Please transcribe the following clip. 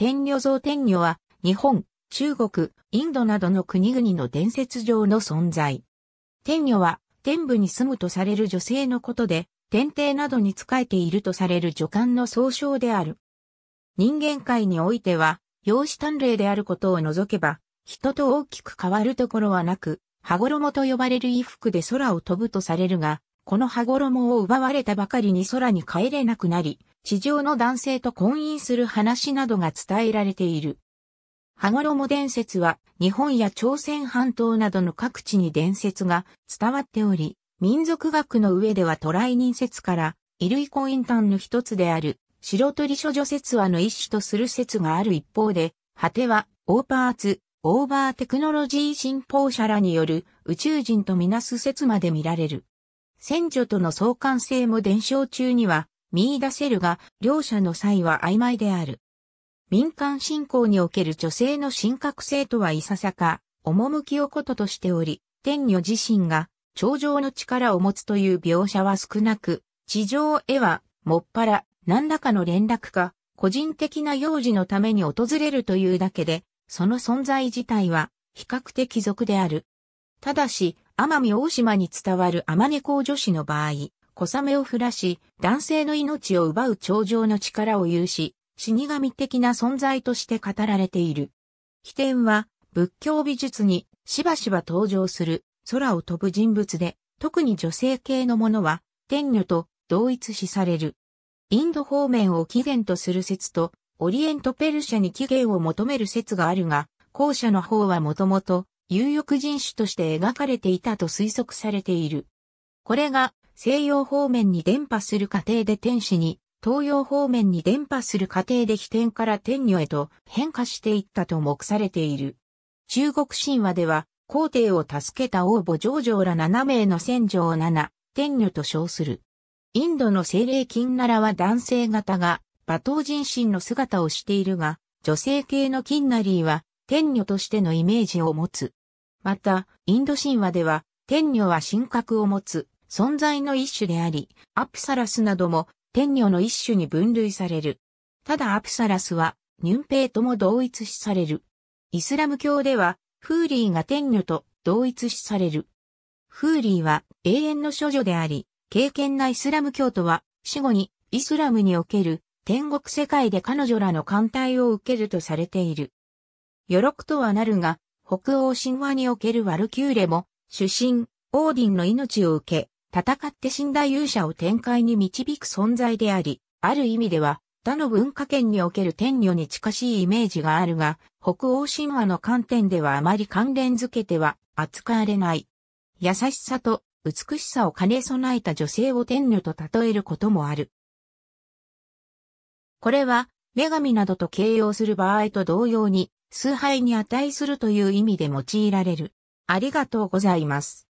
天女像天女は、日本、中国、インドなどの国々の伝説上の存在。天女は、天部に住むとされる女性のことで、天帝などに仕えているとされる女官の総称である。人間界においては、容姿端麗であることを除けば、人と大きく変わるところはなく、羽衣と呼ばれる衣服で空を飛ぶとされるが、この羽衣を奪われたばかりに空に帰れなくなり、地上の男性と婚姻する話などが伝えられている。羽衣伝説は日本や朝鮮半島などの各地に伝説が伝わっており、民族学の上では渡来人説から衣類婚姻端の一つである白鳥処女説話の一種とする説がある一方で、果てはオーパーツ、オーバーテクノロジー信奉者らによる宇宙人とみなす説まで見られる。戦女との相関性も伝承中には見出せるが、両者の際は曖昧である。民間信仰における女性の神格性とはいささか、趣をこととしており、天女自身が、頂上の力を持つという描写は少なく、地上へは、もっぱら、何らかの連絡か、個人的な用事のために訪れるというだけで、その存在自体は、比較的俗である。ただし、奄美大島に伝わる天猫女子の場合、小雨を降らし、男性の命を奪う頂上の力を有し、死神的な存在として語られている。飛天は、仏教美術にしばしば登場する空を飛ぶ人物で、特に女性系のものは、天女と同一視される。インド方面を起源とする説と、オリエントペルシャに起源を求める説があるが、後者の方はもともと、有力人種として描かれていたと推測されている。これが西洋方面に伝播する過程で天使に、東洋方面に伝播する過程で飛天から天女へと変化していったと目されている。中国神話では、皇帝を助けた王母上々ら7名の戦場を7、天女と称する。インドの精霊金ならは男性型が、馬頭人身の姿をしているが、女性系の金なりは、天女としてのイメージを持つ。また、インド神話では、天女は神格を持つ、存在の一種であり、アプサラスなども天女の一種に分類される。ただアプサラスは、ニュンペイとも同一視される。イスラム教では、フーリーが天女と同一視される。フーリーは永遠の処女であり、敬虔なイスラム教徒は、死後にイスラムにおける天国世界で彼女らの艦隊を受けるとされている。余力とはなるが、北欧神話におけるワルキューレも、主神、オーディンの命を受け、戦って死んだ勇者を展開に導く存在であり、ある意味では、他の文化圏における天女に近しいイメージがあるが、北欧神話の観点ではあまり関連づけては扱われない。優しさと美しさを兼ね備えた女性を天女と例えることもある。これは、女神などと形容する場合と同様に、崇拝に値するという意味で用いられる。ありがとうございます。